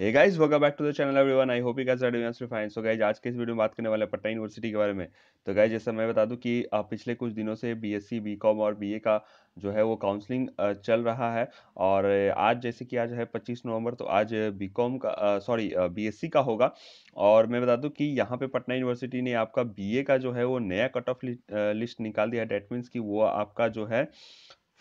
Hey guys welcome back to the channel everyone I hope you guys are doing fine so guys आज के इस video में बात करने वाले पटना यूनिवर्सिटी के बारे में तो गाइस जैसा मैं बता दूं कि पिछले कुछ दिनों से बीएससी बीकॉम और बीए का जो है वो काउंसलिंग चल रहा है और आज जैसे कि आज है 25 नवंबर तो आज बीकॉम का सॉरी बीएससी का होगा और मैं बता दूं कि यहाँ पे पटना यूनिवर्सिटी ने आपका बीए का जो है वो नया कट ऑफ लिस्ट निकाल दिया है डेट मीन्स कि वो आपका जो है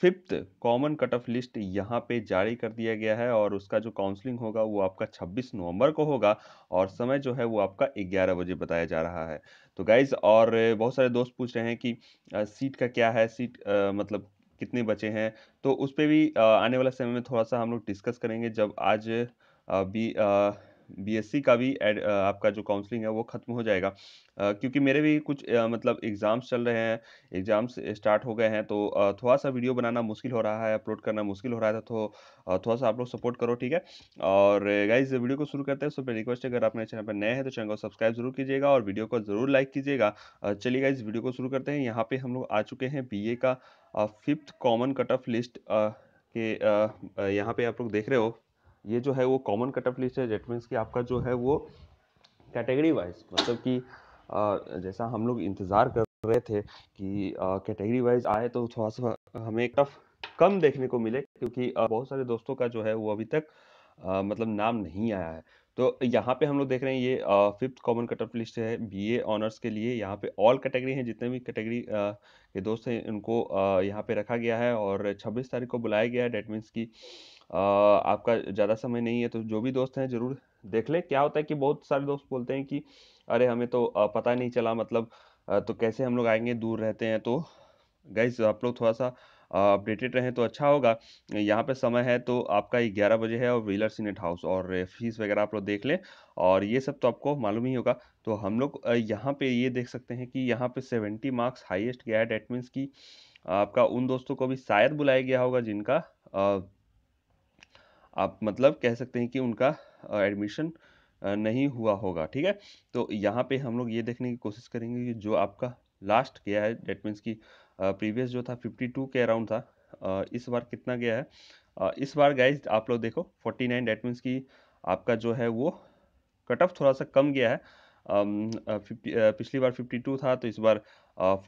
fifth common cut off list यहाँ पे जारी कर दिया गया है और उसका जो काउंसलिंग होगा वो आपका 26 नवंबर को होगा और समय जो है वो आपका 11 बजे बताया जा रहा है तो गाइज और बहुत सारे दोस्त पूछ रहे हैं कि सीट का क्या है सीट आ, मतलब कितने बचे हैं तो उस पर भी आ, आने वाला समय में थोड़ा सा हम लोग डिस्कस करेंगे जब आज भी बीएससी का भी एड आपका जो काउंसलिंग है वो ख़त्म हो जाएगा क्योंकि मेरे भी कुछ मतलब एग्ज़ाम्स चल रहे हैं एग्ज़ाम्स स्टार्ट हो गए हैं तो थोड़ा सा वीडियो बनाना मुश्किल हो रहा है अपलोड करना मुश्किल हो रहा था तो थोड़ा सा आप लोग सपोर्ट करो ठीक है और गाइज वीडियो को शुरू करते हैं उसमें रिक्वेस्ट अगर आप मेरे चैनल पर नए हैं तो चैनल को सब्सक्राइब जरूर कीजिएगा और वीडियो को ज़रूर लाइक कीजिएगा चलिए गाइज वीडियो को शुरू करते हैं यहाँ पर हम लोग आ चुके हैं बी का fifth common cut off list के यहाँ पर आप लोग देख रहे हो ये जो है वो कॉमन कट ऑफ लिस्ट है डेट मीन्स कि आपका जो है वो कैटेगरी वाइज मतलब कि जैसा हम लोग इंतज़ार कर रहे थे कि कैटेगरी वाइज आए तो थोड़ा सा हमें कफ कम देखने को मिले क्योंकि बहुत सारे दोस्तों का जो है वो अभी तक मतलब नाम नहीं आया है। तो यहाँ पे हम लोग देख रहे हैं ये फ़िफ्थ कॉमन कट-ऑफ लिस्ट है बीए ऑनर्स के लिए यहाँ पे ऑल कैटेगरी हैं जितने भी कैटेगरी ये के दोस्त हैं उनको यहाँ पे रखा गया है और 26 तारीख को बुलाया गया है डेट मीन्स की अ, आपका ज़्यादा समय नहीं है तो जो भी दोस्त हैं ज़रूर देख लें। क्या होता है कि बहुत सारे दोस्त बोलते हैं कि अरे हमें तो पता नहीं चला मतलब तो कैसे हम लोग आएंगे दूर रहते हैं तो गाइज़ आप लोग थोड़ा-सा अपडेटेड रहें तो अच्छा होगा यहाँ पे समय है तो आपका ग्यारह बजे है और व्हीलर सीनेट हाउस और फीस वगैरह आप लोग देख लें और ये सब तो आपको मालूम ही होगा तो हम लोग यहाँ पे ये देख सकते हैं कि यहाँ पे सेवेंटी मार्क्स हाईएस्ट गया है डेट मीन्स कि आपका उन दोस्तों को भी शायद बुलाया गया होगा जिनका आप मतलब कह सकते हैं कि उनका एडमिशन नहीं हुआ होगा ठीक है तो यहाँ पे हम लोग ये देखने की कोशिश करेंगे कि जो आपका लास्ट गया है डेट मीन्स की प्रीवियस जो था 52 के अराउंड था इस बार कितना गया है इस बार गाइज आप लोग देखो 49 नाइन डेट मीन्स की आपका जो है वो कट ऑफ थोड़ा सा कम गया है पिछली बार 52 था तो इस बार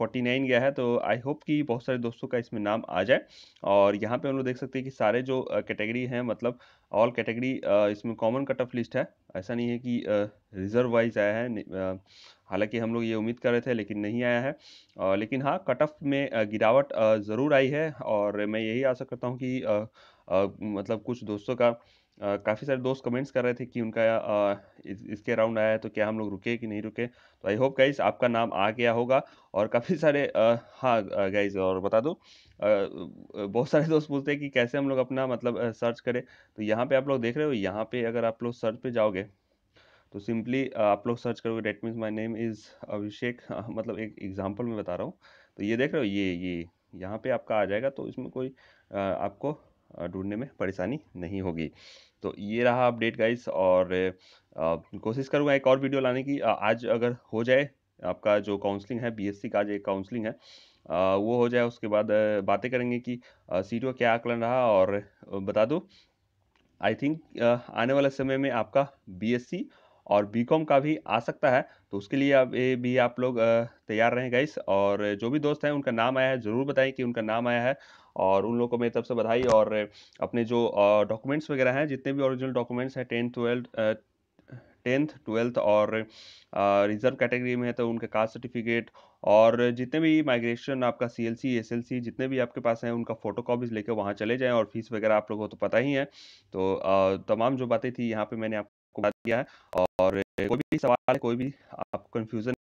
49 गया है तो आई होप कि बहुत सारे दोस्तों का इसमें नाम आ जाए और यहाँ पे हम लोग देख सकते हैं कि सारे जो कैटेगरी हैं मतलब ऑल कैटेगरी इसमें कॉमन कट ऑफ लिस्ट है ऐसा नहीं है कि रिज़र्व वाइज आया है हालांकि हम लोग ये उम्मीद कर रहे थे लेकिन नहीं आया है लेकिन हाँ कट ऑफ में गिरावट ज़रूर आई है और मैं यही आशा करता हूँ कि मतलब कुछ दोस्तों का काफ़ी सारे दोस्त कमेंट्स कर रहे थे कि उनका आ, इस, इसके राउंड आया है तो क्या हम लोग रुके कि नहीं रुके तो आई होप गाइज आपका नाम आ गया होगा और काफ़ी सारे आ, हाँ गाइज और बता दो बहुत सारे दोस्त पूछते हैं कि कैसे हम लोग अपना मतलब सर्च करें तो यहाँ पे आप लोग देख रहे हो यहाँ पे अगर आप लोग सर्च पे जाओगे तो सिंपली आप लोग सर्च करोगे that means my name is Abhishek मतलब एक एग्जाम्पल मैं बता रहा हूँ तो ये देख रहे हो ये ये यहाँ पे आपका आ जाएगा तो इसमें कोई आपको ढूंढने में परेशानी नहीं होगी तो ये रहा अपडेट गाइस और कोशिश करूँगा एक और वीडियो लाने की आज अगर हो जाए आपका जो काउंसलिंग है बीएससी का आज एक काउंसलिंग है वो हो जाए उसके बाद बातें करेंगे कि सीटों क्या आकलन रहा और बता दो आई थिंक आने वाले समय में आपका बी और बी कॉम का भी आ सकता है तो उसके लिए अब ये भी आप लोग तैयार रहें गाइस और जो भी दोस्त हैं उनका नाम आया है ज़रूर बताएं कि उनका नाम आया है और उन लोगों को मेरी तरफ से बधाई और अपने जो डॉक्यूमेंट्स वगैरह हैं जितने भी ओरिजिनल डॉक्यूमेंट्स हैं टेंथ ट्वेल्थ टेंथ ट्वेल्थ और रिजर्व कैटेगरी में है तो उनका कास्ट सर्टिफिकेट और जितने भी माइग्रेशन आपका C L C S L C जितने भी आपके पास हैं उनका फ़ोटो कॉपीज लेकर वहाँ चले जाएँ और फीस वगैरह आप लोगों को तो पता ही है तो तमाम जो बातें थी यहाँ पर मैंने आप को बता दिया है और कोई भी सवाल है कोई भी आपको कन्फ्यूज़न